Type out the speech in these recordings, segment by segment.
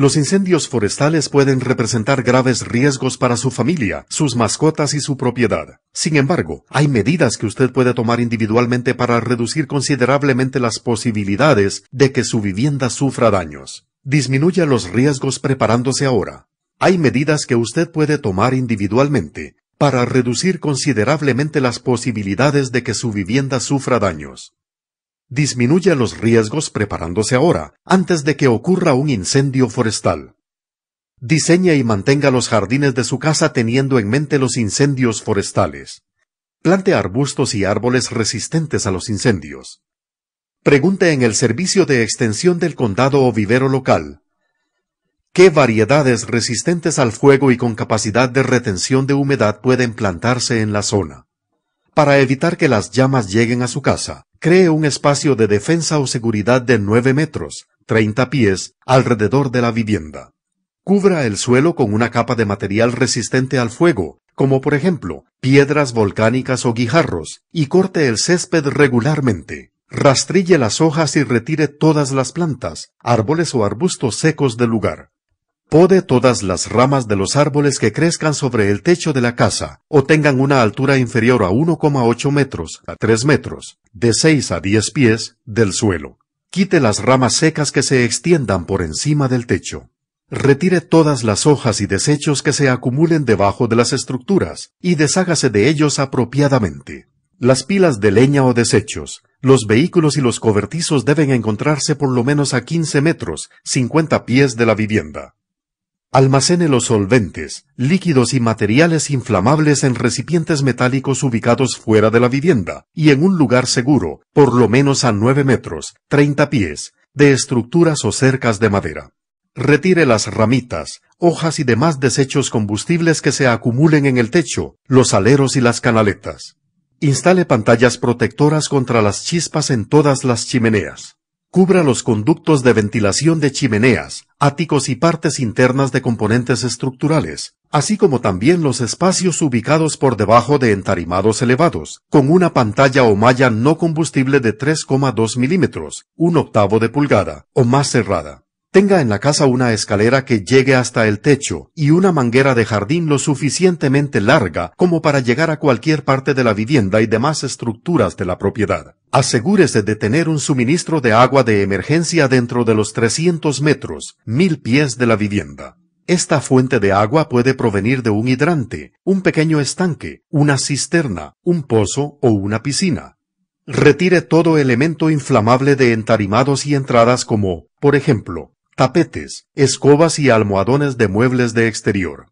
Los incendios forestales pueden representar graves riesgos para su familia, sus mascotas y su propiedad. Sin embargo, hay medidas que usted puede tomar individualmente para reducir considerablemente las posibilidades de que su vivienda sufra daños. Disminuya los riesgos preparándose ahora. Hay medidas que usted puede tomar individualmente para reducir considerablemente las posibilidades de que su vivienda sufra daños disminuya los riesgos preparándose ahora, antes de que ocurra un incendio forestal. Diseña y mantenga los jardines de su casa teniendo en mente los incendios forestales. Plante arbustos y árboles resistentes a los incendios. Pregunte en el servicio de extensión del condado o vivero local. ¿Qué variedades resistentes al fuego y con capacidad de retención de humedad pueden plantarse en la zona? Para evitar que las llamas lleguen a su casa, cree un espacio de defensa o seguridad de 9 metros, 30 pies, alrededor de la vivienda. Cubra el suelo con una capa de material resistente al fuego, como por ejemplo piedras volcánicas o guijarros, y corte el césped regularmente. Rastrille las hojas y retire todas las plantas, árboles o arbustos secos del lugar. Pode todas las ramas de los árboles que crezcan sobre el techo de la casa o tengan una altura inferior a 1,8 metros a 3 metros de 6 a 10 pies, del suelo. Quite las ramas secas que se extiendan por encima del techo. Retire todas las hojas y desechos que se acumulen debajo de las estructuras y deshágase de ellos apropiadamente. Las pilas de leña o desechos, los vehículos y los cobertizos deben encontrarse por lo menos a 15 metros, 50 pies de la vivienda. Almacene los solventes, líquidos y materiales inflamables en recipientes metálicos ubicados fuera de la vivienda y en un lugar seguro, por lo menos a 9 metros, 30 pies, de estructuras o cercas de madera. Retire las ramitas, hojas y demás desechos combustibles que se acumulen en el techo, los aleros y las canaletas. Instale pantallas protectoras contra las chispas en todas las chimeneas. Cubra los conductos de ventilación de chimeneas, áticos y partes internas de componentes estructurales, así como también los espacios ubicados por debajo de entarimados elevados, con una pantalla o malla no combustible de 3,2 milímetros, un octavo de pulgada, o más cerrada. Tenga en la casa una escalera que llegue hasta el techo y una manguera de jardín lo suficientemente larga como para llegar a cualquier parte de la vivienda y demás estructuras de la propiedad. Asegúrese de tener un suministro de agua de emergencia dentro de los 300 metros, mil pies de la vivienda. Esta fuente de agua puede provenir de un hidrante, un pequeño estanque, una cisterna, un pozo o una piscina. Retire todo elemento inflamable de entarimados y entradas como, por ejemplo, tapetes, escobas y almohadones de muebles de exterior.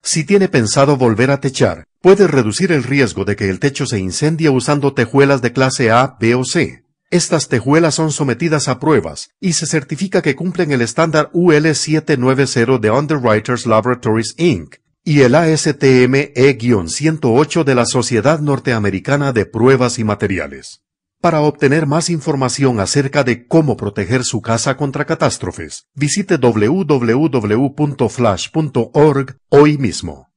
Si tiene pensado volver a techar, puede reducir el riesgo de que el techo se incendie usando tejuelas de clase A, B o C. Estas tejuelas son sometidas a pruebas y se certifica que cumplen el estándar UL790 de Underwriters Laboratories Inc. y el ASTM E-108 de la Sociedad Norteamericana de Pruebas y Materiales. Para obtener más información acerca de cómo proteger su casa contra catástrofes, visite www.flash.org hoy mismo.